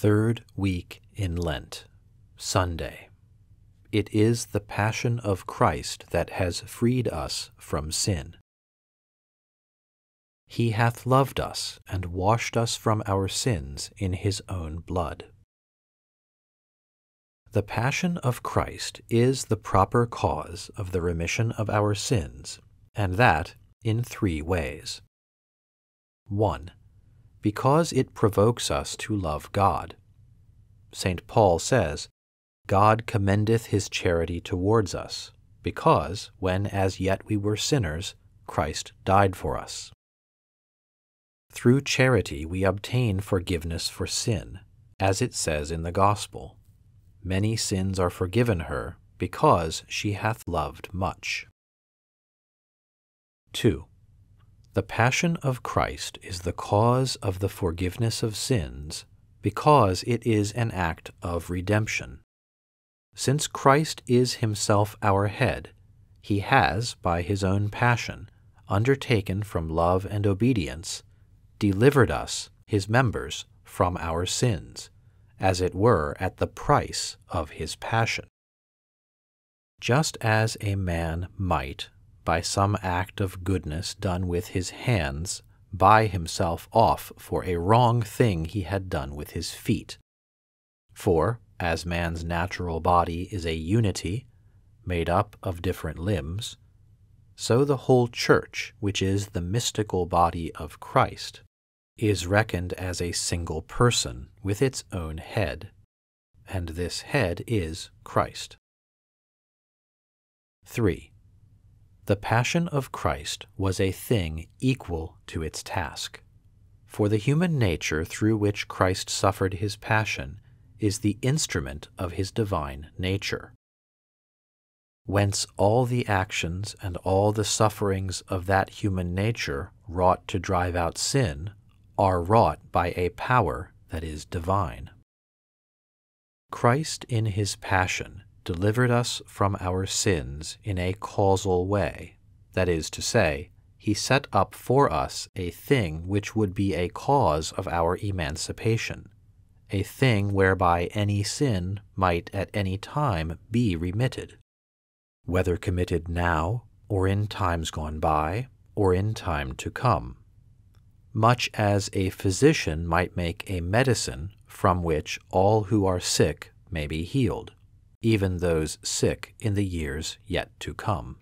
third week in Lent, Sunday. It is the Passion of Christ that has freed us from sin. He hath loved us and washed us from our sins in his own blood. The Passion of Christ is the proper cause of the remission of our sins, and that in three ways. 1 because it provokes us to love God. St. Paul says, God commendeth his charity towards us, because, when as yet we were sinners, Christ died for us. Through charity we obtain forgiveness for sin, as it says in the Gospel Many sins are forgiven her, because she hath loved much. 2. The Passion of Christ is the cause of the forgiveness of sins because it is an act of redemption. Since Christ is himself our head, he has, by his own passion, undertaken from love and obedience, delivered us, his members, from our sins, as it were at the price of his passion. Just as a man might, by some act of goodness done with his hands, buy himself off for a wrong thing he had done with his feet. For, as man's natural body is a unity, made up of different limbs, so the whole church, which is the mystical body of Christ, is reckoned as a single person with its own head, and this head is Christ. 3. The Passion of Christ was a thing equal to its task. For the human nature through which Christ suffered his passion is the instrument of his divine nature. Whence all the actions and all the sufferings of that human nature wrought to drive out sin are wrought by a power that is divine. Christ in his passion delivered us from our sins in a causal way. That is to say, he set up for us a thing which would be a cause of our emancipation, a thing whereby any sin might at any time be remitted, whether committed now, or in times gone by, or in time to come. Much as a physician might make a medicine from which all who are sick may be healed even those sick in the years yet to come.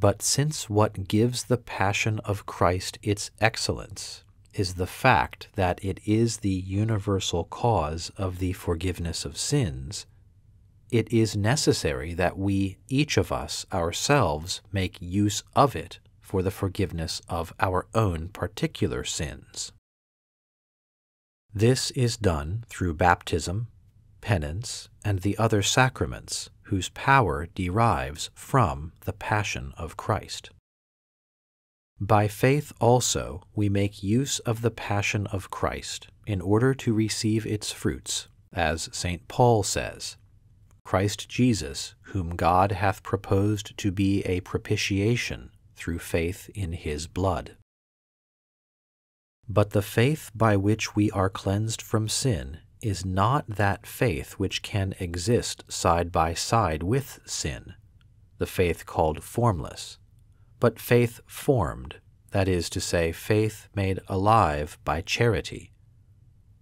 But since what gives the Passion of Christ its excellence is the fact that it is the universal cause of the forgiveness of sins, it is necessary that we, each of us, ourselves, make use of it for the forgiveness of our own particular sins. This is done through baptism penance, and the other sacraments, whose power derives from the Passion of Christ. By faith also we make use of the Passion of Christ in order to receive its fruits, as St. Paul says, Christ Jesus, whom God hath proposed to be a propitiation through faith in his blood. But the faith by which we are cleansed from sin is not that faith which can exist side by side with sin, the faith called formless, but faith formed, that is to say, faith made alive by charity,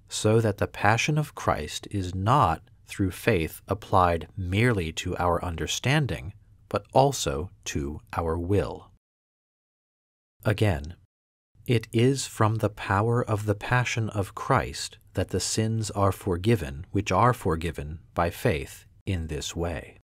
so that the passion of Christ is not through faith applied merely to our understanding, but also to our will. Again, it is from the power of the Passion of Christ that the sins are forgiven which are forgiven by faith in this way.